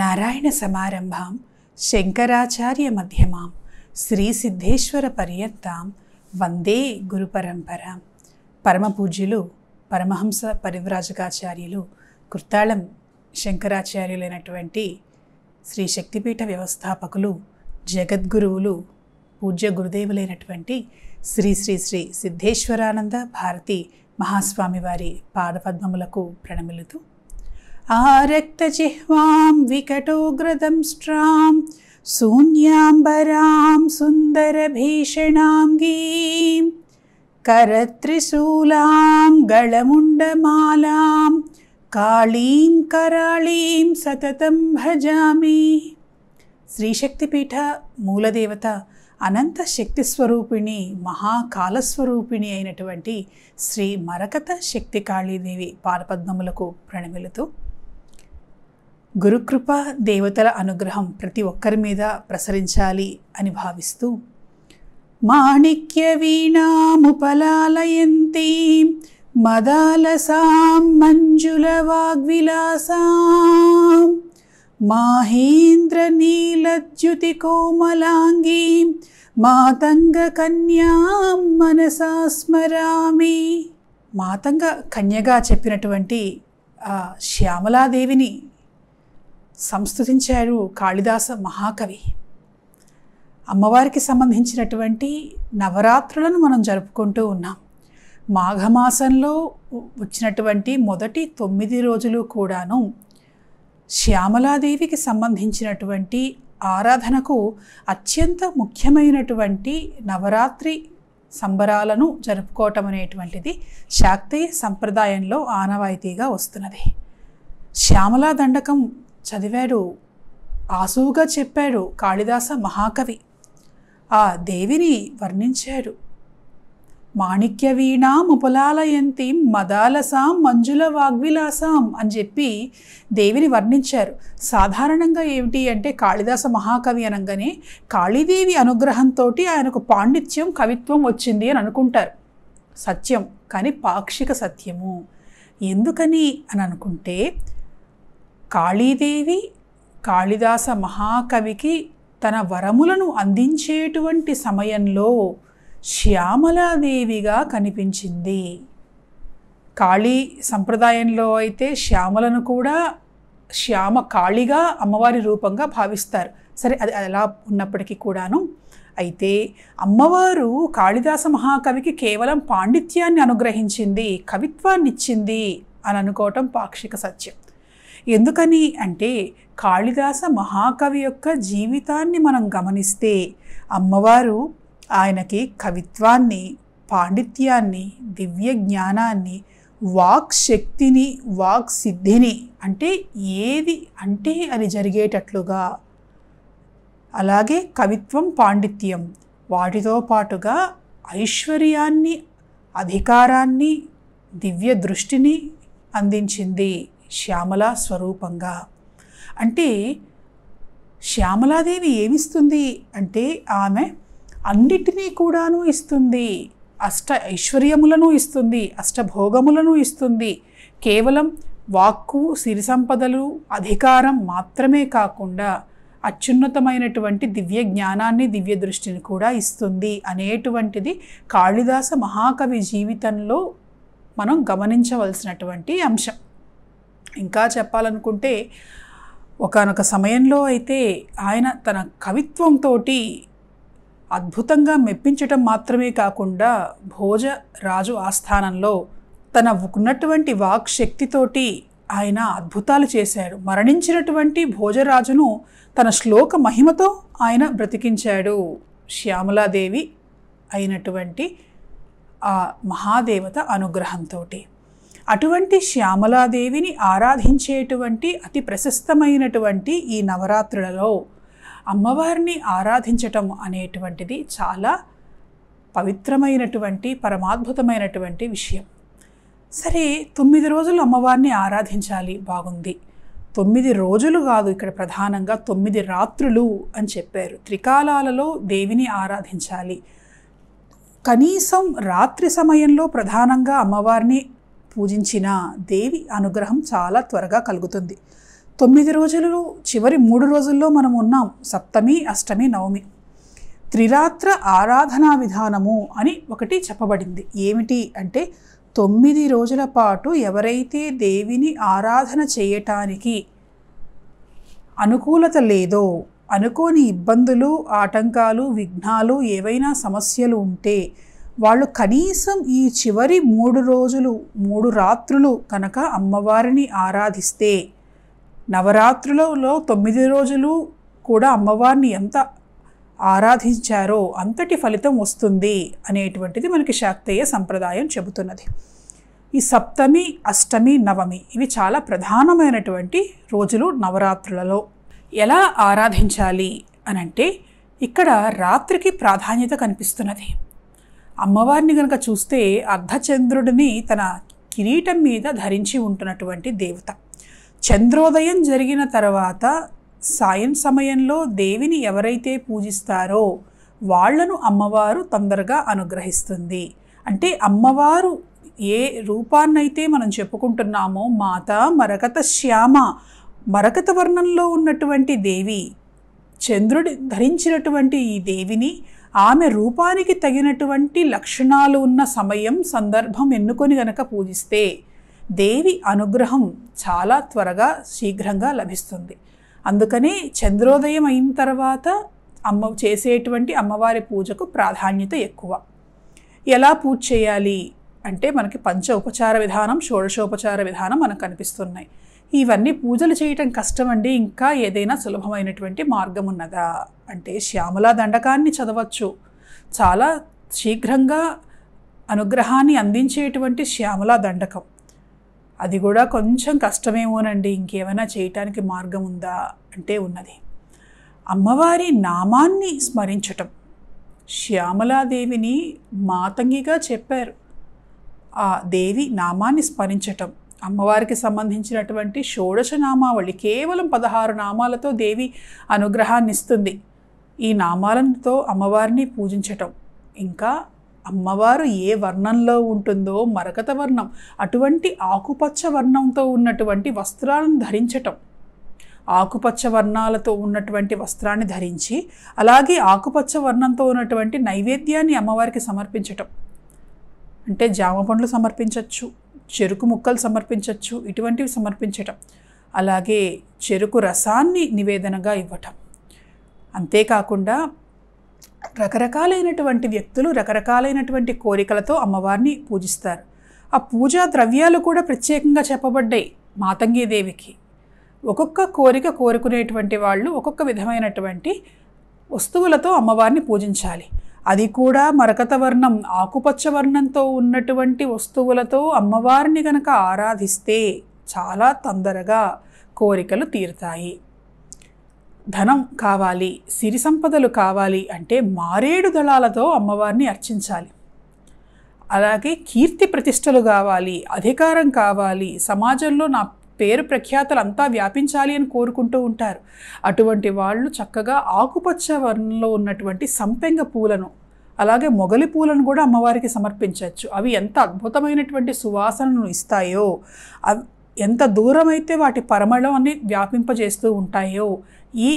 నారాయణ సమారంభాం శంకరాచార్య మధ్యమాం శ్రీ సిద్ధేశ్వర పర్యంతం వందే గురు పరంపర పరమపూజ్యులు పరమహంస పరివ్రాజకాచార్యులు కృతాళం శంకరాచార్యులైనటువంటి శ్రీ శక్తిపీఠ వ్యవస్థాపకులు జగద్గురువులు పూజ్య గురుదేవులైనటువంటి శ్రీ శ్రీ శ్రీ సిద్ధేశ్వరానంద భారతి మహాస్వామివారి పాదపద్మములకు ప్రణమిలుతూ आरक्तजिह्वां विकटोग्रदंष्ट्रां शून्याम्बरां శూన్యాంబరాం गीं కరత్రిశూలాం గళముండమాలాం కాళీం కరాళీం సతతం భజామి శ్రీశక్తిపీఠ మూలదేవత అనంత శక్తిస్వరూపిణి మహాకాలస్వరూపిణి అయినటువంటి శ్రీ మరకత శక్తి కాళీదేవి పాలపద్మములకు ప్రణమిలుతూ గురుకృప దేవతల అనుగ్రహం ప్రతి ఒక్కరి మీద ప్రసరించాలి అని భావిస్తూ మాణిక్య వీణాముపలాలయంతి మదాలసాం మంజుల వాగ్విలాసాం మాహేంద్ర నీలజ్యుతి కోమలాంగీం మాతంగ కన్యాం మనసా స్మరామి మాతంగ కన్యగా చెప్పినటువంటి శ్యామలాదేవిని సంస్థించారు కాళిదాస మహాకవి అమ్మవారికి సంబంధించినటువంటి నవరాత్రులను మనం జరుపుకుంటూ ఉన్నాం మాఘమాసంలో వచ్చినటువంటి మొదటి తొమ్మిది రోజులు కూడాను శ్యామలాదేవికి సంబంధించినటువంటి ఆరాధనకు అత్యంత ముఖ్యమైనటువంటి నవరాత్రి సంబరాలను జరుపుకోవటం అనేటువంటిది శాక్తీయ సంప్రదాయంలో ఆనవాయితీగా వస్తున్నది శ్యామలా దండకం చదివాడు ఆసువుగా చెప్పాడు కాళిదాస మహాకవి ఆ దేవిని వర్ణించాడు మాణిక్య వీణా ముపులాలయంతి మదాలసాం మంజుల వాగ్విలాసాం అని చెప్పి దేవిని వర్ణించారు సాధారణంగా ఏమిటి అంటే కాళిదాస మహాకవి అనగానే కాళీదేవి అనుగ్రహంతో ఆయనకు పాండిత్యం కవిత్వం వచ్చింది అని అనుకుంటారు సత్యం కానీ పాక్షిక సత్యము ఎందుకని అని అనుకుంటే కాళీదేవి కాళిదాస మహాకవికి తన వరములను అందించేటువంటి సమయంలో శ్యామలాదేవిగా కనిపించింది కాళీ సంప్రదాయంలో అయితే శ్యామలను కూడా శ్యామ కాళిగా అమ్మవారి రూపంగా భావిస్తారు సరే అది అలా ఉన్నప్పటికీ కూడాను అయితే అమ్మవారు కాళిదాస మహాకవికి కేవలం పాండిత్యాన్ని అనుగ్రహించింది కవిత్వాన్ని ఇచ్చింది అని అనుకోవటం పాక్షిక సత్యం ఎందుకని అంటే కాళిదాస మహాకవి యొక్క జీవితాన్ని మనం గమనిస్తే అమ్మవారు ఆయనకి కవిత్వాన్ని పాండిత్యాన్ని దివ్య జ్ఞానాన్ని వాక్ శక్తిని వాక్ సిద్ధిని అంటే ఏది అంటే అది జరిగేటట్లుగా అలాగే కవిత్వం పాండిత్యం వాటితో పాటుగా ఐశ్వర్యాన్ని అధికారాన్ని దివ్య దృష్టిని అందించింది శ్యామలా స్వరూపంగా అంటే శ్యామలాదేవి ఏమిస్తుంది అంటే ఆమె అన్నిటినీ కూడాను ఇస్తుంది అష్ట ఐశ్వర్యములను ఇస్తుంది అష్టభోగములను ఇస్తుంది కేవలం వాక్కు సిరి సంపదలు అధికారం మాత్రమే కాకుండా అత్యున్నతమైనటువంటి దివ్య జ్ఞానాన్ని దివ్య దృష్టిని కూడా ఇస్తుంది అనేటువంటిది కాళిదాస మహాకవి జీవితంలో మనం గమనించవలసినటువంటి అంశం ఇంకా చెప్పాలనుకుంటే ఒకనొక సమయంలో అయితే ఆయన తన కవిత్వంతో అద్భుతంగా మెప్పించటం మాత్రమే కాకుండా భోజ రాజు ఆస్థానంలో తన ఉన్నటువంటి వాక్ శక్తితోటి ఆయన అద్భుతాలు చేశాడు మరణించినటువంటి భోజరాజును తన శ్లోక మహిమతో ఆయన బ్రతికించాడు శ్యామలాదేవి అయినటువంటి ఆ మహాదేవత అనుగ్రహంతో అటువంటి శ్యామలాదేవిని ఆరాధించేటువంటి అతి ప్రశస్తమైనటువంటి ఈ నవరాత్రులలో అమ్మవారిని ఆరాధించటం అనేటువంటిది చాలా పవిత్రమైనటువంటి పరమాద్భుతమైనటువంటి విషయం సరే తొమ్మిది రోజులు అమ్మవారిని ఆరాధించాలి బాగుంది తొమ్మిది రోజులు కాదు ఇక్కడ ప్రధానంగా తొమ్మిది రాత్రులు అని చెప్పారు త్రికాలాలలో దేవిని ఆరాధించాలి కనీసం రాత్రి సమయంలో ప్రధానంగా అమ్మవారిని పూజించిన దేవి అనుగ్రహం చాలా త్వరగా కలుగుతుంది తొమ్మిది రోజులు చివరి మూడు రోజుల్లో మనం ఉన్నాం సప్తమి అష్టమి నవమి త్రిరాత్ర ఆరాధనా విధానము అని ఒకటి చెప్పబడింది ఏమిటి అంటే తొమ్మిది రోజుల పాటు ఎవరైతే దేవిని ఆరాధన చేయటానికి అనుకూలత లేదో అనుకోని ఇబ్బందులు ఆటంకాలు విఘ్నాలు ఏవైనా సమస్యలు ఉంటే వాళ్ళు కనీసం ఈ చివరి మూడు రోజులు మూడు రాత్రులు కనుక అమ్మవారిని ఆరాధిస్తే నవరాత్రులలో తొమ్మిది రోజులు కూడా అమ్మవారిని ఎంత ఆరాధించారో అంతటి ఫలితం వస్తుంది అనేటువంటిది మనకి శాక్తేయ సంప్రదాయం చెబుతున్నది ఈ సప్తమి అష్టమి నవమి ఇవి చాలా ప్రధానమైనటువంటి రోజులు నవరాత్రులలో ఎలా ఆరాధించాలి అనంటే ఇక్కడ రాత్రికి ప్రాధాన్యత కనిపిస్తున్నది అమ్మవారిని కనుక చూస్తే అర్ధచంద్రుడిని తన కిరీటం మీద ధరించి ఉంటున్నటువంటి దేవత చంద్రోదయం జరిగిన తర్వాత సాయం సమయంలో దేవిని ఎవరైతే పూజిస్తారో వాళ్లను అమ్మవారు తొందరగా అనుగ్రహిస్తుంది అంటే అమ్మవారు ఏ రూపాన్నైతే మనం చెప్పుకుంటున్నామో మాత మరకత శ్యామ మరకత వర్ణంలో ఉన్నటువంటి దేవి చంద్రుడి ధరించినటువంటి ఈ దేవిని ఆమె రూపానికి తగినటువంటి లక్షణాలు ఉన్న సమయం సందర్భం ఎన్నుకొని గనక పూజిస్తే దేవి అనుగ్రహం చాలా త్వరగా శీఘ్రంగా లభిస్తుంది అందుకనే చంద్రోదయం అయిన తర్వాత అమ్మ చేసేటువంటి అమ్మవారి పూజకు ప్రాధాన్యత ఎక్కువ ఎలా పూజ చేయాలి అంటే మనకి పంచ ఉపచార విధానం షోడశోపచార విధానం మనకు కనిపిస్తున్నాయి ఇవన్నీ పూజలు చేయటం కష్టమండి ఇంకా ఏదైనా సులభమైనటువంటి మార్గం ఉన్నదా అంటే శ్యామల దండకాన్ని చదవచ్చు చాలా శీఘ్రంగా అనుగ్రహాన్ని అందించేటువంటి శ్యామల దండకం అది కూడా కొంచెం కష్టమేమోనండి ఇంకేమైనా చేయటానికి మార్గం ఉందా అంటే ఉన్నది అమ్మవారి నామాన్ని స్మరించటం శ్యామలాదేవిని మాతంగిగా చెప్పారు ఆ దేవి నామాన్ని స్మరించటం అమ్మవారికి సంబంధించినటువంటి షోడశ నామావళి కేవలం పదహారు నామాలతో దేవి అనుగ్రహాన్ని ఇస్తుంది ఈ నామాలతో అమ్మవారిని పూజించటం ఇంకా అమ్మవారు ఏ వర్ణంలో ఉంటుందో మరకత వర్ణం అటువంటి ఆకుపచ్చ వర్ణంతో ఉన్నటువంటి వస్త్రాలను ధరించటం ఆకుపచ్చ వర్ణాలతో ఉన్నటువంటి వస్త్రాన్ని ధరించి అలాగే ఆకుపచ్చ వర్ణంతో ఉన్నటువంటి నైవేద్యాన్ని అమ్మవారికి సమర్పించటం అంటే జామ పండ్లు సమర్పించవచ్చు చెరుకు ముక్కలు సమర్పించవచ్చు ఇటువంటివి సమర్పించటం అలాగే చెరుకు రసాన్ని నివేదనగా ఇవ్వటం అంతేకాకుండా రకరకాలైనటువంటి వ్యక్తులు రకరకాలైనటువంటి కోరికలతో అమ్మవారిని పూజిస్తారు ఆ పూజా ద్రవ్యాలు కూడా ప్రత్యేకంగా చెప్పబడ్డాయి మాతంగీదేవికి ఒక్కొక్క కోరిక కోరుకునేటువంటి వాళ్ళు ఒక్కొక్క విధమైనటువంటి వస్తువులతో అమ్మవారిని పూజించాలి అది కూడా మరకత వర్ణం ఆకుపచ్చ వర్ణంతో ఉన్నటువంటి వస్తువులతో అమ్మవారిని గనక ఆరాధిస్తే చాలా తొందరగా కోరికలు తీరుతాయి ధనం కావాలి సిరి సంపదలు కావాలి అంటే మారేడు దళాలతో అమ్మవారిని అర్చించాలి అలాగే కీర్తి ప్రతిష్టలు కావాలి అధికారం కావాలి సమాజంలో నా పేరు ప్రఖ్యాతలు అంతా వ్యాపించాలి అని కోరుకుంటూ ఉంటారు అటువంటి వాళ్ళు చక్కగా ఆకుపచ్చ వర్ణంలో ఉన్నటువంటి సంపెంగ పూలను అలాగే మొగలి పూలను కూడా అమ్మవారికి సమర్పించవచ్చు అవి ఎంత అద్భుతమైనటువంటి సువాసనను ఇస్తాయో అవి ఎంత దూరమైతే వాటి పరమళాన్ని వ్యాపింపజేస్తూ ఉంటాయో ఈ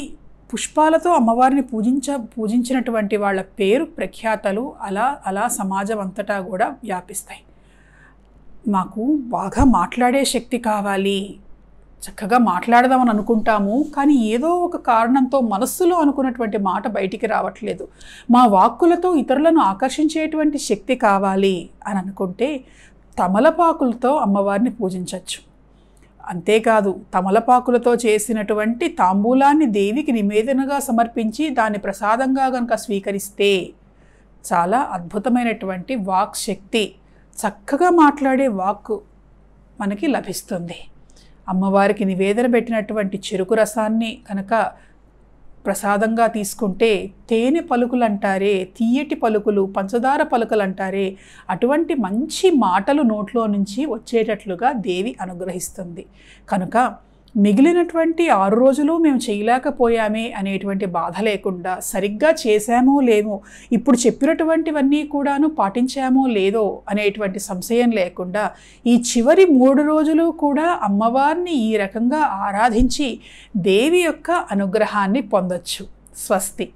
పుష్పాలతో అమ్మవారిని పూజించ పూజించినటువంటి వాళ్ళ పేరు ప్రఖ్యాతలు అలా అలా సమాజం అంతటా కూడా వ్యాపిస్తాయి మాకు బాగా మాట్లాడే శక్తి కావాలి చక్కగా మాట్లాడదామని అనుకుంటాము కానీ ఏదో ఒక కారణంతో మనస్సులో అనుకున్నటువంటి మాట బయటికి రావట్లేదు మా వాక్కులతో ఇతరులను ఆకర్షించేటువంటి శక్తి కావాలి అని అనుకుంటే తమలపాకులతో అమ్మవారిని పూజించవచ్చు అంతేకాదు తమలపాకులతో చేసినటువంటి తాంబూలాన్ని దేవికి నివేదనగా సమర్పించి దాన్ని ప్రసాదంగా కనుక స్వీకరిస్తే చాలా అద్భుతమైనటువంటి వాక్ శక్తి చక్కగా మాట్లాడే వాక్ మనకి లభిస్తుంది అమ్మవారికి నివేదన పెట్టినటువంటి చెరుకు రసాన్ని కనుక ప్రసాదంగా తీసుకుంటే తేనె పలుకులు అంటారే తీయటి పలుకులు పంచదార పలుకులు అంటారే అటువంటి మంచి మాటలు నోట్లో నుంచి వచ్చేటట్లుగా దేవి అనుగ్రహిస్తుంది కనుక మిగిలినటువంటి ఆరు రోజులు మేము చేయలేకపోయామే అనేటువంటి బాధ లేకుండా సరిగ్గా చేశామో లేమో ఇప్పుడు చెప్పినటువంటివన్నీ కూడాను పాటించామో లేదో అనేటువంటి సంశయం లేకుండా ఈ చివరి మూడు రోజులు కూడా అమ్మవారిని ఈ రకంగా ఆరాధించి దేవి యొక్క అనుగ్రహాన్ని పొందొచ్చు స్వస్తి